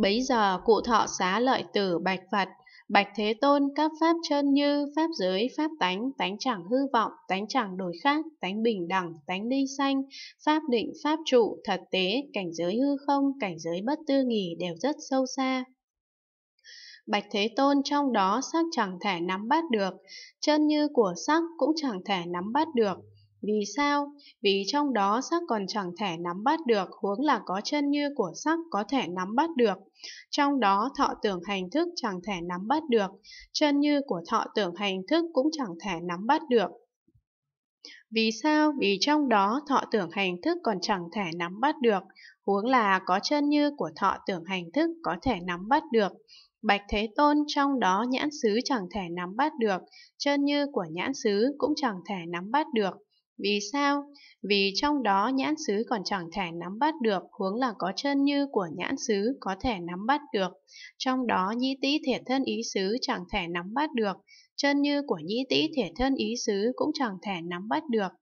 Bấy giờ cụ thọ xá lợi tử bạch Phật, bạch Thế Tôn các pháp chân như, pháp giới, pháp tánh, tánh chẳng hư vọng, tánh chẳng đổi khác, tánh bình đẳng, tánh ly xanh, pháp định, pháp trụ, thật tế, cảnh giới hư không, cảnh giới bất tư nghỉ đều rất sâu xa. Bạch Thế Tôn trong đó sắc chẳng thể nắm bắt được, chân như của sắc cũng chẳng thể nắm bắt được, vì sao? Vì trong đó sắc còn chẳng thể nắm bắt được, huống là có chân như của sắc có thể nắm bắt được. Trong đó thọ tưởng hành thức chẳng thể nắm bắt được, chân như của thọ tưởng hành thức cũng chẳng thể nắm bắt được. Vì sao? Vì trong đó thọ tưởng hành thức còn chẳng thể nắm bắt được, huống là có chân như của thọ tưởng hành thức có thể nắm bắt được. Bạch Thế Tôn trong đó nhãn xứ chẳng thể nắm bắt được, chân như của nhãn xứ cũng chẳng thể nắm bắt được. Vì sao? Vì trong đó nhãn xứ còn chẳng thể nắm bắt được, huống là có chân như của nhãn xứ có thể nắm bắt được. Trong đó nhĩ tý thể thân ý xứ chẳng thể nắm bắt được, chân như của nhĩ tý thể thân ý xứ cũng chẳng thể nắm bắt được.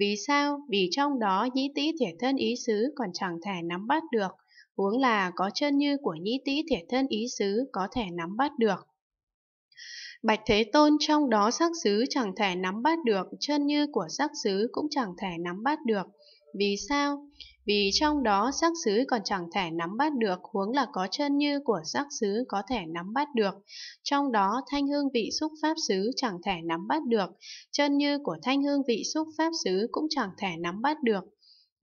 Vì sao? Vì trong đó nhĩ tý thể thân ý xứ còn chẳng thể nắm bắt được, huống là có chân như của nhĩ tý thể thân ý xứ có thể nắm bắt được. Bạch Thế Tôn trong đó sắc xứ chẳng thể nắm bắt được, chân như của sắc xứ cũng chẳng thể nắm bắt được. Vì sao? Vì trong đó sắc xứ còn chẳng thể nắm bắt được, huống là có chân như của sắc xứ có thể nắm bắt được. Trong đó thanh hương vị xúc pháp xứ chẳng thể nắm bắt được, chân như của thanh hương vị xúc pháp xứ cũng chẳng thể nắm bắt được.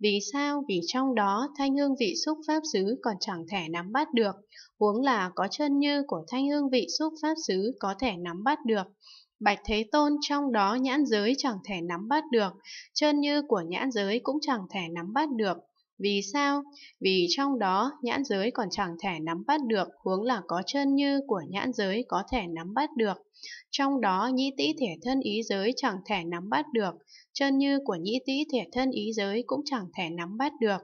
Vì sao? Vì trong đó thanh hương vị xúc pháp xứ còn chẳng thể nắm bắt được, huống là có chân như của thanh hương vị xúc pháp xứ có thể nắm bắt được. Bạch Thế Tôn trong đó nhãn giới chẳng thể nắm bắt được, chân như của nhãn giới cũng chẳng thể nắm bắt được. Vì sao? Vì trong đó nhãn giới còn chẳng thể nắm bắt được, huống là có chân như của nhãn giới có thể nắm bắt được. Trong đó nhĩ tĩ thể thân ý giới chẳng thể nắm bắt được, chân như của nhĩ tĩ thể thân ý giới cũng chẳng thể nắm bắt được.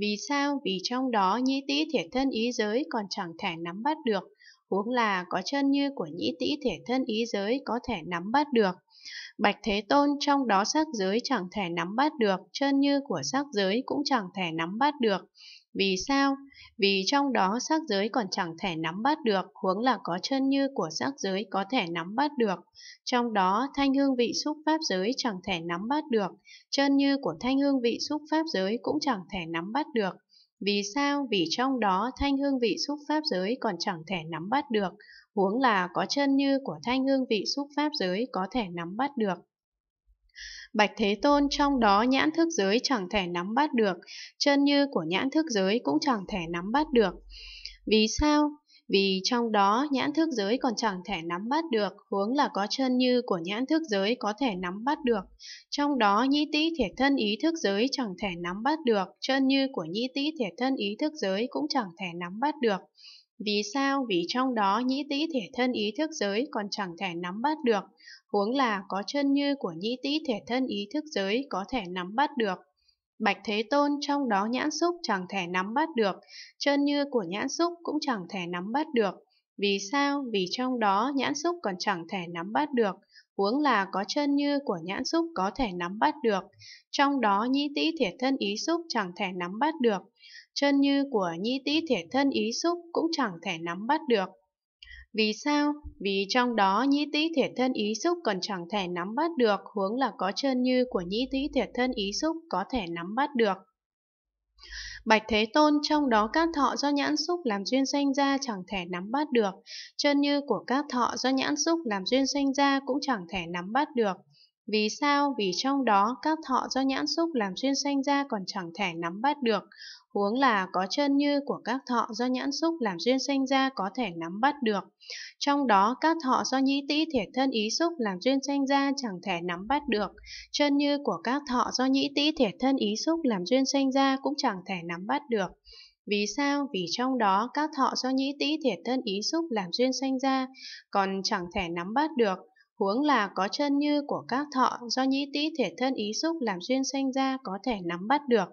Vì sao? Vì trong đó nhĩ tĩ thể thân ý giới còn chẳng thể nắm bắt được, huống là có chân như của nhĩ tĩ thể thân ý giới có thể nắm bắt được. Bạch Thế Tôn trong đó sắc giới chẳng thể nắm bắt được, chân như của sắc giới cũng chẳng thể nắm bắt được. Vì sao? Vì trong đó sắc giới còn chẳng thể nắm bắt được, huống là có chân như của sắc giới có thể nắm bắt được. Trong đó, thanh hương vị xúc pháp giới chẳng thể nắm bắt được, chân như của thanh hương vị xúc pháp giới cũng chẳng thể nắm bắt được. Vì sao? Vì trong đó thanh hương vị xúc pháp giới còn chẳng thể nắm bắt được, huống là có chân như của thanh hương vị xúc pháp giới có thể nắm bắt được. Bạch Thế Tôn trong đó nhãn thức giới chẳng thể nắm bắt được, chân như của nhãn thức giới cũng chẳng thể nắm bắt được. Vì sao? Vì trong đó nhãn thức giới còn chẳng thể nắm bắt được, huống là có chân như của nhãn thức giới có thể nắm bắt được. Trong đó nhĩ tý thể thân ý thức giới chẳng thể nắm bắt được, chân như của nhĩ tý thể thân ý thức giới cũng chẳng thể nắm bắt được. Vì sao? Vì trong đó nhĩ tĩ thể thân ý thức giới còn chẳng thể nắm bắt được, huống là có chân như của nhĩ tĩ thể thân ý thức giới có thể nắm bắt được. Bạch Thế Tôn trong đó nhãn xúc chẳng thể nắm bắt được, chân như của nhãn xúc cũng chẳng thể nắm bắt được. Vì sao? Vì trong đó nhãn xúc còn chẳng thể nắm bắt được, huống là có chân như của nhãn xúc có thể nắm bắt được. Trong đó nhĩ tĩ thể thân ý xúc chẳng thể nắm bắt được, chân như của nhĩ tĩ thể thân ý xúc cũng chẳng thể nắm bắt được. Vì sao? Vì trong đó nhĩ tý thể thân ý xúc còn chẳng thể nắm bắt được, huống là có chân như của nhĩ tý thể thân ý xúc có thể nắm bắt được. Bạch Thế Tôn trong đó các thọ do nhãn xúc làm duyên sanh ra chẳng thể nắm bắt được, chân như của các thọ do nhãn xúc làm duyên sanh ra cũng chẳng thể nắm bắt được. Vì sao? Vì trong đó các thọ do nhãn xúc làm xuyên sanh ra còn chẳng thể nắm bắt được, huống là có chân như của các thọ do nhãn xúc làm duyên sanh ra có thể nắm bắt được. Trong đó các thọ do nhĩ tĩ thể thân ý xúc làm duyên sanh ra chẳng thể nắm bắt được, chân như của các thọ do nhĩ tĩ thể thân ý xúc làm duyên sanh ra cũng chẳng thể nắm bắt được. Vì sao? Vì trong đó các thọ do nhĩ tĩ thể thân ý xúc làm duyên sanh ra còn chẳng thể nắm bắt được, Huống là có chân như của các thọ do nhĩ tĩ thể thân ý xúc làm duyên sanh ra có thể nắm bắt được.